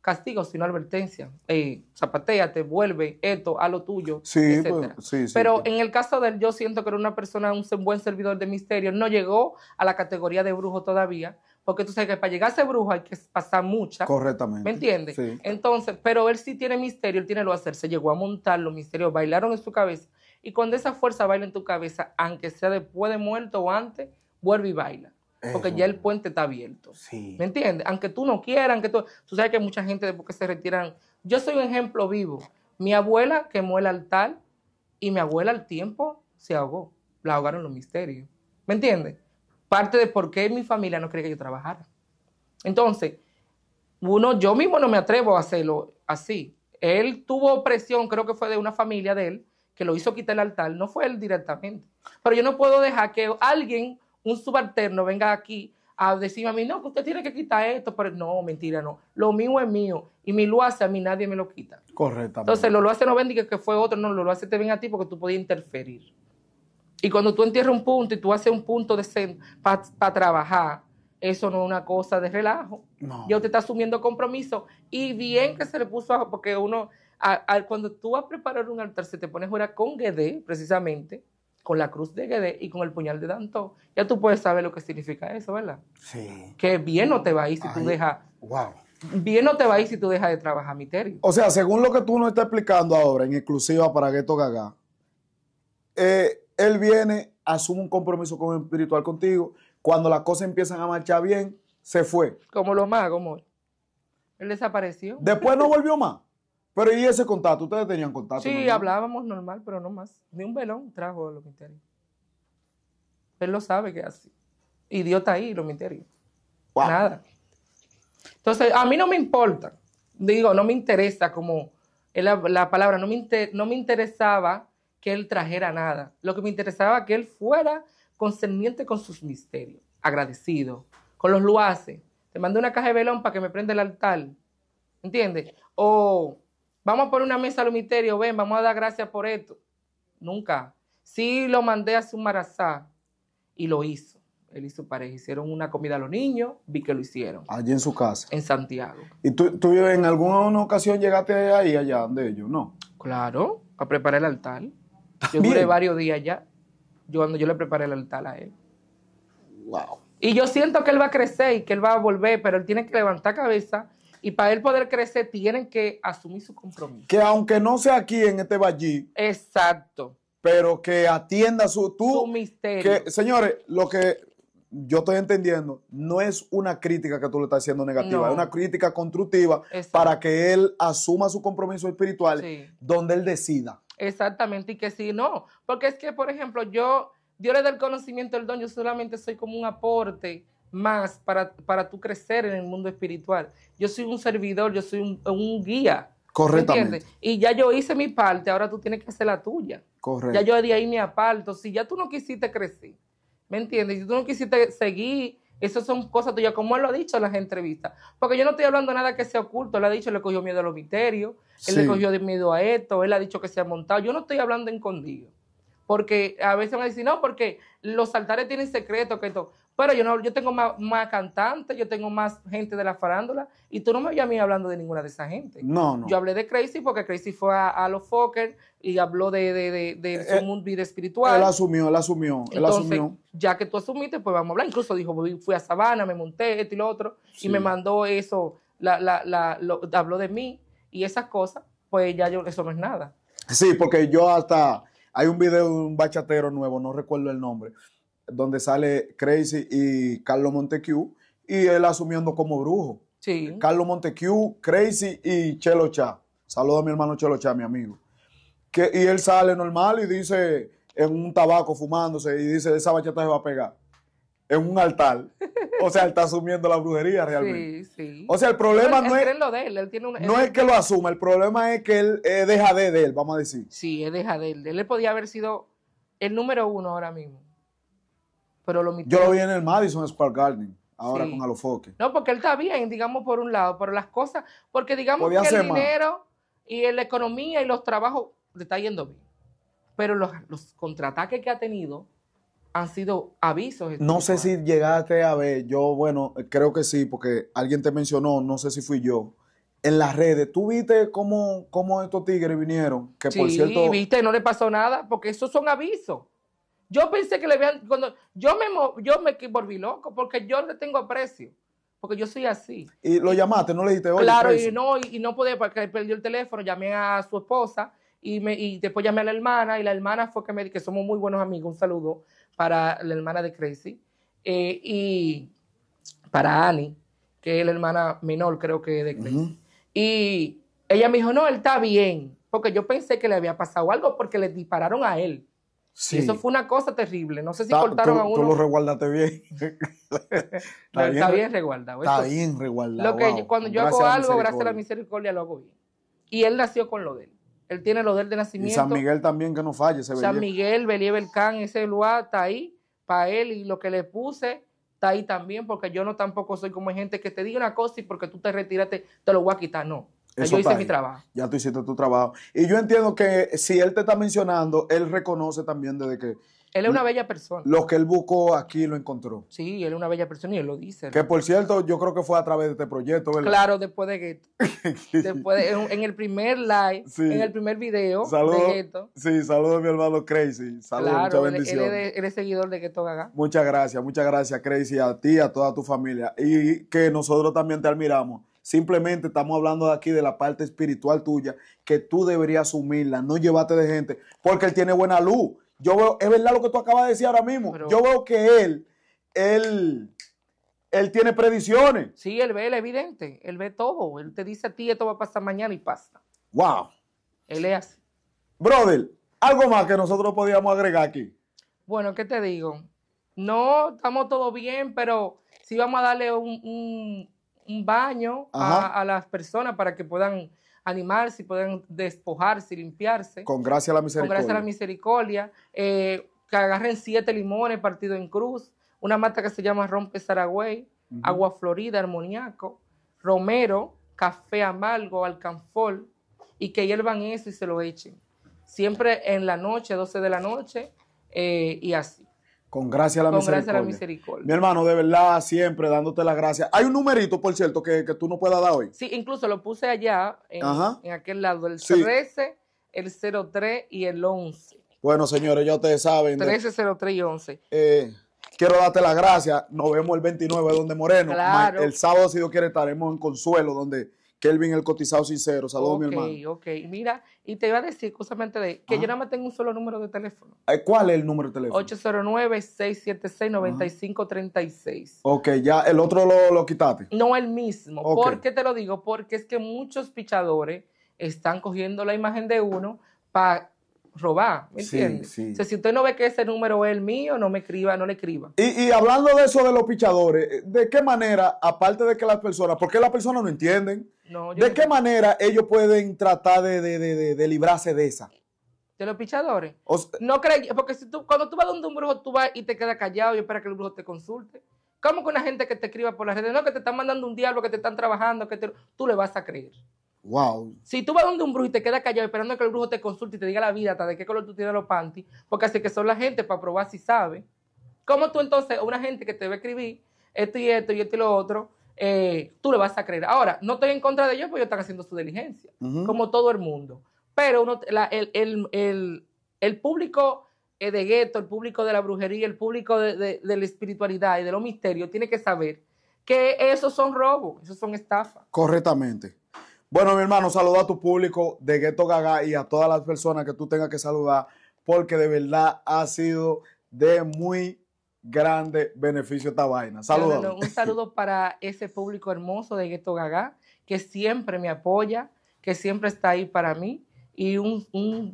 castigo, sino advertencia. Eh, Zapatea, te vuelve, esto, a lo tuyo, sí, pues, sí, Pero en el caso de él, yo siento que era una persona, un buen servidor de misterio, no llegó a la categoría de brujo todavía, porque tú sabes que para llegar a ser brujo hay que pasar muchas. Correctamente. ¿Me entiendes? Entonces, pero él sí tiene misterio, él tiene lo hacer, se llegó a montar los misterios, bailaron en su cabeza y cuando esa fuerza baila en tu cabeza, aunque sea después de muerto o antes, vuelve y baila. Eh, porque ya el puente está abierto. Sí. ¿Me entiendes? Aunque tú no quieras, aunque tú... Tú sabes que mucha gente después que se retiran. Yo soy un ejemplo vivo. Mi abuela quemó el altar y mi abuela al tiempo se ahogó. La ahogaron los misterios. ¿Me entiendes? Parte de por qué mi familia no quería que yo trabajara. Entonces, uno, yo mismo no me atrevo a hacerlo así. Él tuvo presión, creo que fue de una familia de él, que lo hizo quitar el altar, no fue él directamente. Pero yo no puedo dejar que alguien, un subalterno, venga aquí a decirme a mí, no, que usted tiene que quitar esto, pero no, mentira, no. Lo mío es mío y mi lo hace a mí nadie me lo quita. Correctamente. Entonces, lo lo hace no bendiga que fue otro, no, lo lo hace te ven a ti porque tú podías interferir. Y cuando tú entierras un punto y tú haces un punto de para trabajar, eso no es una cosa de relajo. No. te usted está asumiendo compromiso. Y bien que se le puso, a, porque uno cuando tú vas a preparar un altar, se te pones fuera con Gedé, precisamente, con la cruz de Gedé y con el puñal de Danto. Ya tú puedes saber lo que significa eso, ¿verdad? Sí. Que bien no te va a ir si tú dejas. ¡Wow! Bien no te va a ir si tú dejas de trabajar, misterio. O sea, según lo que tú nos estás explicando ahora, en exclusiva para Gueto Gaga, eh, él viene, asume un compromiso con espiritual contigo. Cuando las cosas empiezan a marchar bien, se fue. Como lo más amor. Él desapareció. Después no volvió más. Pero ¿y ese contacto? ¿Ustedes tenían contacto? Sí, hablábamos normal, pero no más. Ni un velón trajo los misterios. Él lo sabe que es así. Idiota ahí, los misterios. Nada. Entonces, a mí no me importa. Digo, no me interesa como la, palabra, no me, no me interesaba que él trajera nada. Lo que me interesaba que él fuera concerniente con sus misterios, agradecido, con los luaces. Te mandé una caja de velón para que me prenda el altar. ¿Entiendes? O Vamos a poner una mesa al misterio, ven, vamos a dar gracias por esto. Nunca. Sí lo mandé a su marazá y lo hizo. Él hizo su pareja hicieron una comida a los niños, vi que lo hicieron. Allí en su casa. En Santiago. ¿Y tú, en alguna ocasión llegaste ahí, allá donde ellos, no? Claro, a preparar el altar. Yo duré varios días allá, yo, cuando yo le preparé el altar a él. Wow. Y yo siento que él va a crecer y que él va a volver, pero él tiene que levantar cabeza y para él poder crecer, tienen que asumir su compromiso. Que aunque no sea aquí en este valle. Exacto. Pero que atienda su, tú, misterio. Que, señores, lo que yo estoy entendiendo, no es una crítica que tú le estás haciendo negativa, es una crítica constructiva para que él asuma su compromiso espiritual donde él decida. Exactamente, y que si no, porque es que, por ejemplo, yo, Dios le da el conocimiento, del don, yo solamente soy como un aporte más para, para tú crecer en el mundo espiritual. Yo soy un servidor, yo soy un, guía. Correctamente. Y ya yo hice mi parte, ahora tú tienes que hacer la tuya. Correcto. Ya yo de ahí me aparto. Si ya tú no quisiste crecer, ¿me entiendes? Si tú no quisiste seguir, esas son cosas tuyas, como él lo ha dicho en las entrevistas. Porque yo no estoy hablando nada que sea oculto. Él ha dicho, le cogió miedo a los misterios, él le cogió miedo a esto, él ha dicho que se ha montado. Yo no estoy hablando en escondido. Porque a veces me dicen, no, porque los altares tienen secretos, que esto. Pero yo, no, yo tengo más, cantantes, yo tengo más gente de la farándula. Y tú no me oyes a mí hablando de ninguna de esa gente. No, no. Yo hablé de Crazy porque Crazy fue a, los Fokker y habló de, de, de, eh, eh, vida espiritual. Él asumió, él asumió, él asumió. Ya que tú asumiste, pues vamos a hablar. Incluso dijo, fui a Sabana, me monté esto y lo otro. Y me mandó eso, la, la, la, habló de mí y esas cosas. Pues ya yo, eso no es nada. Sí, porque yo hasta... Hay un video de un bachatero nuevo, no recuerdo el nombre donde sale Crazy y Carlos Montecu, y él asumiendo como brujo. Sí. Carlos Montecu, Crazy y Chelo Cha Saludo a mi hermano Chelo mi amigo. Que, y él sale normal y dice, en un tabaco fumándose, y dice, esa bachata se va a pegar. En un altar. O sea, él está asumiendo la brujería realmente. Sí, sí. O sea, el problema no es. no es que lo asuma, el problema es que él eh, deja de, él, vamos a decir. Sí, es deja de él. Él podía haber sido el número uno ahora mismo lo Yo lo vi en el Madison Spark Garden, ahora con Alofoque. No, porque él está bien, digamos, por un lado, pero las cosas, porque digamos que el dinero y la economía y los trabajos le está yendo bien. Pero los, contraataques que ha tenido han sido avisos. No este sé si llegaste a ver, yo, bueno, creo que sí, porque alguien te mencionó, no sé si fui yo en las redes. ¿Tú viste cómo, estos tigres vinieron? Que por cierto. viste, no le pasó nada, porque esos son avisos. Yo pensé que le habían, cuando yo me, yo me volví loco porque yo le tengo aprecio porque yo soy así. Y lo llamaste, no le dijiste hoy. Claro, y no, y, no pude, porque perdió el teléfono, llamé a su esposa y, me, y después llamé a la hermana y la hermana fue que me que somos muy buenos amigos, un saludo para la hermana de Crazy eh, y para Annie, que es la hermana menor creo que de Crazy. Y ella me dijo, no, él está bien, porque yo pensé que le había pasado algo porque le dispararon a él eso fue una cosa terrible. No sé si cortaron a uno. Tú lo resguardaste bien. está, bien reguardado resguardado. Está bien resguardado. Lo que cuando yo hago algo, gracias a la misericordia, lo hago bien. Y él nació con lo de él. Él tiene lo del de nacimiento. Y San Miguel también, que no falle. San Miguel, el Can ese lugar está ahí para él. Y lo que le puse está ahí también, porque yo no tampoco soy como gente que te diga una cosa y porque tú te retiraste, te lo voy a quitar. No yo hice mi trabajo. Ya tú hiciste tu trabajo. Y yo entiendo que si él te está mencionando, él reconoce también desde que... Él es una bella persona. Lo que él buscó aquí lo encontró. Sí, él es una bella persona y él lo dice. Que por cierto, yo creo que fue a través de este proyecto, ¿verdad? Claro, después de Ghetto. en el primer live, en el primer video de Ghetto. Sí, saludos mi hermano Crazy. Saludos, muchas bendiciones. Él, seguidor de Gueto Gaga. Muchas gracias, muchas gracias Crazy, a ti, a toda tu familia. Y que nosotros también te admiramos Simplemente estamos hablando aquí de la parte espiritual tuya que tú deberías asumirla, no llevarte de gente, porque él tiene buena luz. Yo veo, es verdad lo que tú acabas de decir ahora mismo. yo veo que él, él, él tiene predicciones. Sí, él ve, él es evidente, él ve todo. Él te dice a ti, esto va a pasar mañana y pasa. Wow. Él es así. Brother, algo más que nosotros podíamos agregar aquí. Bueno, ¿qué te digo? No, estamos todo bien, pero sí vamos a darle un, un baño a, las personas para que puedan animarse y puedan despojarse y limpiarse. Con gracia a la misericordia. Con gracia a la misericordia. Eh, que agarren siete limones partido en cruz, una mata que se llama Rompe Saragüey, agua florida, armoniaco, romero, café amargo, alcanfor, y que hiervan eso y se lo echen. Siempre en la noche, 12 de la noche, eh, y así. Con gracia a la, Con misericordia. Mi hermano, de verdad, siempre dándote la gracia. Hay un numerito, por cierto, que, tú no puedas dar hoy. Sí, incluso lo puse allá, en, aquel lado, el 13, el 03 y el 11. Bueno, señores, ya ustedes saben. 13, 03 y 11. Eh, quiero darte la gracia. Nos vemos el 29 donde Moreno. El sábado, si Dios quiere, estaremos en Consuelo, donde Kelvin el cotizado sincero, saludos mi hermano. Ok, ok. Mira, y te iba a decir justamente de que yo nada más tengo un solo número de teléfono. Eh, ¿Cuál es el número de teléfono? 809-676-9536. Ok, ya el otro lo, lo quitaste. No el mismo. ¿Por qué te lo digo? Porque es que muchos pichadores están cogiendo la imagen de uno para robar, entiendes? O sea, si usted no ve que ese número es el mío, no me escriba, no le escriba. Y, hablando de eso de los pichadores, ¿de qué manera, aparte de que las personas, porque las personas no entienden, ¿de qué manera ellos pueden tratar de, librarse de esa? De los pichadores. no porque si tú, cuando tú vas donde un brujo, tú vas y te quedas callado y esperas que el brujo te consulte. ¿Cómo que una gente que te escriba por las redes, no, que te están mandando un diablo, que te están trabajando, que tú le vas a creer? Wow. Si tú vas donde un brujo y te quedas callado esperando que el brujo te consulte y te diga la vida, hasta de qué color tú tienes los panties, porque así que son la gente para probar si sabe. ¿Cómo tú entonces, una gente que te va a escribir esto y esto y esto y lo otro, eh, tú le vas a creer? Ahora, no estoy en contra de ellos porque ellos están haciendo su diligencia, como todo el mundo. Pero uno, el, público eh, de gueto, el público de la brujería, el público de la espiritualidad y de los misterios tiene que saber que esos son robos, esos son estafas. Correctamente. Bueno, mi hermano, saluda a tu público de Ghetto Gaga y a todas las personas que tú tengas que saludar, porque de verdad ha sido de muy grande beneficio esta vaina. Saludos. un saludo para ese público hermoso de Ghetto Gaga, que siempre me apoya, que siempre está ahí para mí. Y un,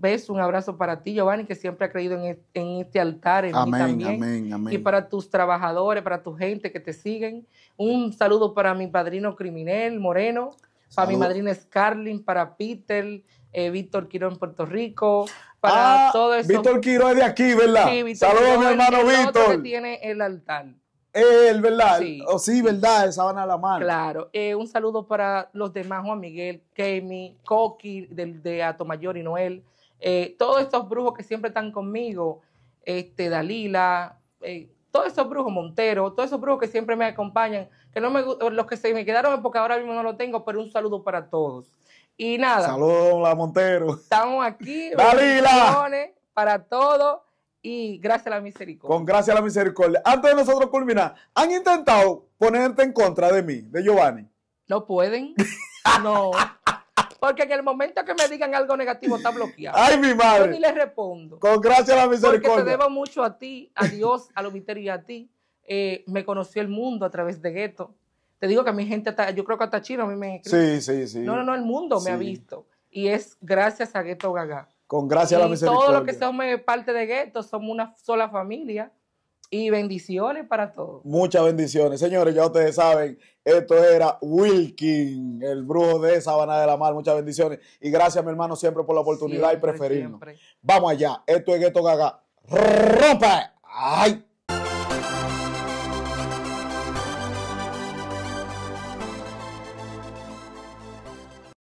beso, un abrazo para ti, Giovanni, que siempre ha creído en, este altar, en mí también. Amén, amén. Y para tus trabajadores, para tu gente que te siguen. Un saludo para mi padrino criminal, Moreno para mi madrina Scarlin, para Peter, eh, Víctor Víctor en Puerto Rico, para ah, todo eso. Víctor Quiro es de aquí, ¿verdad? Saludos a mi hermano Víctor. Que tiene el altar. Él, ¿verdad? Sí. verdad oh, sí, ¿verdad? van a la Mano. Claro. Eh, un saludo para los demás, Juan Miguel, Kemi, Coqui, de, de Atomayor y Noel. Eh, todos estos brujos que siempre están conmigo, este, Dalila, todos esos brujos, Montero, todos esos brujos que siempre me acompañan, que no me los que se me quedaron porque ahora mismo no lo tengo, pero un saludo para todos. Y nada. Saludos, la Montero. Estamos aquí. Para todos y gracias a la misericordia. Con gracias a la misericordia. Antes de nosotros culminar, han intentado ponerte en contra de mí, de Giovanni. No pueden. No. Porque en el momento que me digan algo negativo está bloqueado. Ay, mi madre. Yo ni les respondo. Con gracias a la misericordia. Porque te debo mucho a ti, a Dios, a los misterios y a ti eh, me conoció el mundo a través de Gueto. Te digo que mi gente, está, yo creo que hasta China a mí me Sí, sí, sí. No, no, no, el mundo me ha visto. Y es gracias a Gueto Gaga. Con gracias a la misericordia. Todos los que somos parte de Gueto somos una sola familia. Y bendiciones para todos. Muchas bendiciones. Señores, ya ustedes saben, esto era Wilkin, el brujo de Sabana de la Mar. Muchas bendiciones. Y gracias, mi hermano, siempre por la oportunidad y preferirnos. Vamos allá. Esto es Gueto Gaga. ¡Rompe! ¡Ay!